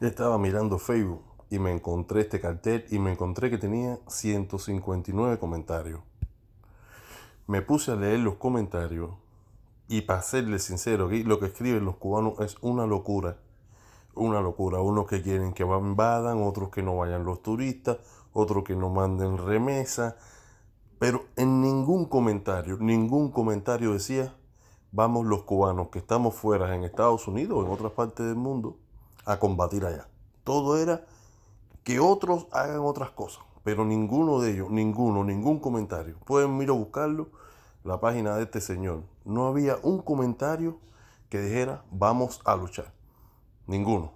estaba mirando Facebook y me encontré este cartel y me encontré que tenía 159 comentarios. Me puse a leer los comentarios y para serles sincero, lo que escriben los cubanos es una locura. Una locura. Unos que quieren que vayan, otros que no vayan los turistas, otros que no manden remesa, Pero en ningún comentario, ningún comentario decía, vamos los cubanos que estamos fuera en Estados Unidos o en otras partes del mundo, a combatir allá. Todo era que otros hagan otras cosas, pero ninguno de ellos, ninguno, ningún comentario. Pueden ir a buscarlo, la página de este señor. No había un comentario que dijera, vamos a luchar. Ninguno.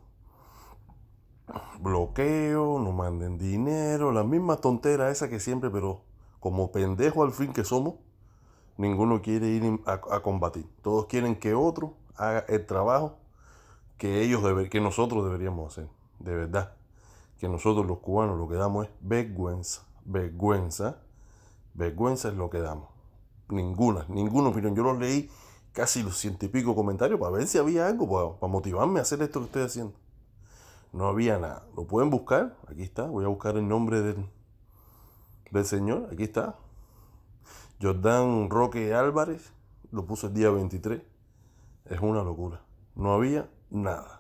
Bloqueo, no manden dinero, La misma tontera esa que siempre, pero como pendejo al fin que somos, ninguno quiere ir a combatir. Todos quieren que otro haga el trabajo que ellos que nosotros deberíamos hacer, de verdad. Que nosotros los cubanos lo que damos es vergüenza, vergüenza, vergüenza es lo que damos. Ninguna, ninguna opinión. Yo los leí casi los ciento y pico comentarios para ver si había algo, para, motivarme a hacer esto que estoy haciendo. No había nada. Lo pueden buscar, aquí está, voy a buscar el nombre del, del señor, aquí está. Jordán Roque Álvarez lo puso el día 23. Es una locura. No había nada.